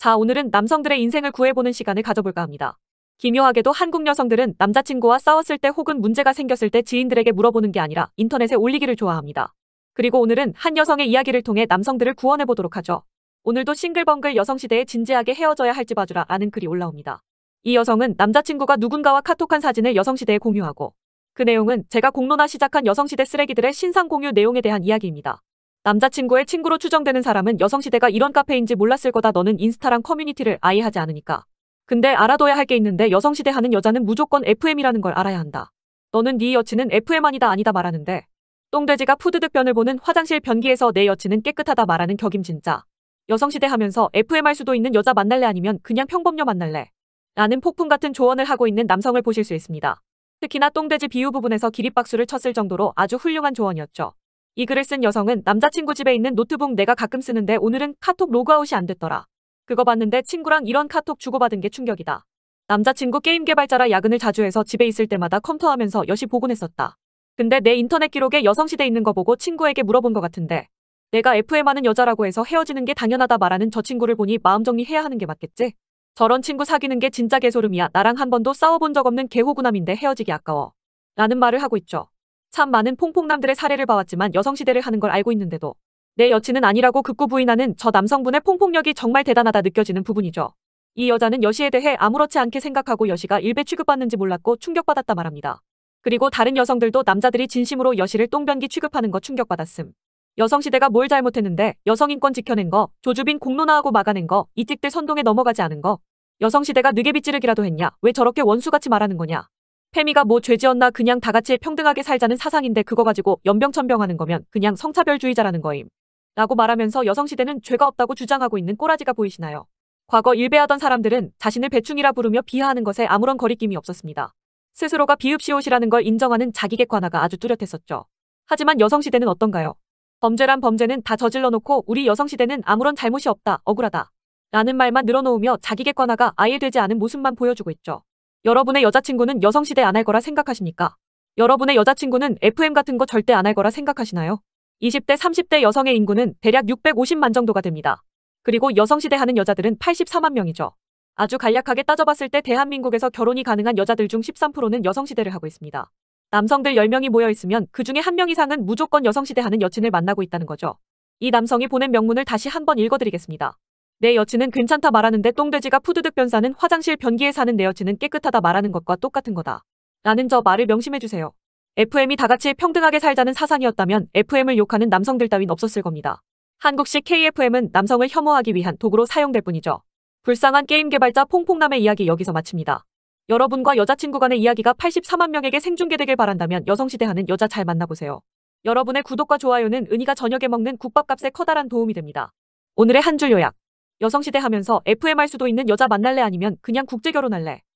자, 오늘은 남성들의 인생을 구해보는 시간을 가져볼까 합니다. 기묘하게도 한국 여성들은 남자친구와 싸웠을 때 혹은 문제가 생겼을 때 지인들에게 물어보는 게 아니라 인터넷에 올리기를 좋아합니다. 그리고 오늘은 한 여성의 이야기를 통해 남성들을 구원해보도록 하죠. 오늘도 싱글벙글 여성시대에 진지하게 헤어져야 할지 봐주라 라는 글이 올라옵니다. 이 여성은 남자친구가 누군가와 카톡한 사진을 여성시대에 공유하고 그 내용은 제가 공론화 시작한 여성시대 쓰레기들의 신상 공유 내용에 대한 이야기입니다. 남자친구의 친구로 추정되는 사람은 여성시대가 이런 카페인지 몰랐을 거다 너는 인스타랑 커뮤니티를 아예 하지 않으니까. 근데 알아둬야 할 게 있는데 여성시대 하는 여자는 무조건 FM이라는 걸 알아야 한다. 너는 네 여친은 FM 아니다 아니다 말하는데 똥돼지가 푸드득변을 보는 화장실 변기에서 내 여친은 깨끗하다 말하는 격임 진짜. 여성시대 하면서 FM 할 수도 있는 여자 만날래 아니면 그냥 평범녀 만날래. 라는 폭풍 같은 조언을 하고 있는 남성을 보실 수 있습니다. 특히나 똥돼지 비유 부분에서 기립박수를 쳤을 정도로 아주 훌륭한 조언이었죠. 이 글을 쓴 여성은 남자친구 집에 있는 노트북 내가 가끔 쓰는데 오늘은 카톡 로그아웃이 안 됐더라. 그거 봤는데 친구랑 이런 카톡 주고받은 게 충격이다. 남자친구 게임 개발자라 야근을 자주 해서 집에 있을 때마다 컴퓨터 하면서 여시 보곤 했었다. 근데 내 인터넷 기록에 여성시대 있는 거 보고 친구에게 물어본 것 같은데 내가 FM 많은 여자라고 해서 헤어지는 게 당연하다 말하는 저 친구를 보니 마음 정리해야 하는 게 맞겠지? 저런 친구 사귀는 게 진짜 개소름이야. 나랑 한 번도 싸워본 적 없는 개호구남인데 헤어지기 아까워. 라는 말을 하고 있죠. 참 많은 퐁퐁남들의 사례를 봐왔지만 여성시대를 하는 걸 알고 있는데도 내 여친은 아니라고 극구 부인하는 저 남성분의 퐁퐁력이 정말 대단하다 느껴지는 부분이죠. 이 여자는 여시에 대해 아무렇지 않게 생각하고 여시가 일배 취급받는지 몰랐고 충격받았다 말합니다. 그리고 다른 여성들도 남자들이 진심으로 여시를 똥변기 취급하는 거 충격받았음. 여성시대가 뭘 잘못했는데 여성인권 지켜낸 거, 조주빈 공론화하고 막아낸 거, 이찍들 선동에 넘어가지 않은 거. 여성시대가 느게비지르기라도 했냐, 왜 저렇게 원수같이 말하는 거냐. 페미가 뭐 죄지었나 그냥 다 같이 평등하게 살자는 사상인데 그거 가지고 연병천병하는 거면 그냥 성차별주의자라는 거임. 라고 말하면서 여성시대는 죄가 없다고 주장하고 있는 꼬라지가 보이시나요? 과거 일배하던 사람들은 자신을 배충이라 부르며 비하하는 것에 아무런 거리낌이 없었습니다. 스스로가 비읍시옷이라는 걸 인정하는 자기객관화가 아주 뚜렷했었죠. 하지만 여성시대는 어떤가요? 범죄란 범죄는 다 저질러놓고 우리 여성시대는 아무런 잘못이 없다, 억울하다. 라는 말만 늘어놓으며 자기객관화가 아예 되지 않은 모습만 보여주고 있죠. 여러분의 여자친구는 여성시대 안 할 거라 생각하십니까? 여러분의 여자친구는 FM 같은 거 절대 안 할 거라 생각하시나요? 20대, 30대 여성의 인구는 대략 650만 정도가 됩니다. 그리고 여성시대 하는 여자들은 84만 명이죠. 아주 간략하게 따져봤을 때 대한민국에서 결혼이 가능한 여자들 중 13%는 여성시대를 하고 있습니다. 남성들 10명이 모여 있으면 그 중에 한 명 이상은 무조건 여성시대 하는 여친을 만나고 있다는 거죠. 이 남성이 보낸 명문을 다시 한번 읽어드리겠습니다. 내 여친은 괜찮다 말하는데 똥돼지가 푸드득 변사는 화장실 변기에 사는 내 여친은 깨끗하다 말하는 것과 똑같은 거다. 라는 저 말을 명심해주세요. FM이 다같이 평등하게 살자는 사상이었다면 FM을 욕하는 남성들 따윈 없었을 겁니다. 한국식 KFM은 남성을 혐오하기 위한 도구로 사용될 뿐이죠. 불쌍한 게임 개발자 퐁퐁남의 이야기 여기서 마칩니다. 여러분과 여자친구 간의 이야기가 84만 명에게 생중계되길 바란다면 여성시대하는 여자 잘 만나보세요. 여러분의 구독과 좋아요는 은희가 저녁에 먹는 국밥값에 커다란 도움이 됩니다. 오늘의 한 줄 요약 여성시대 하면서 FMR 수도 있는 여자 만날래 아니면 그냥 국제결혼할래.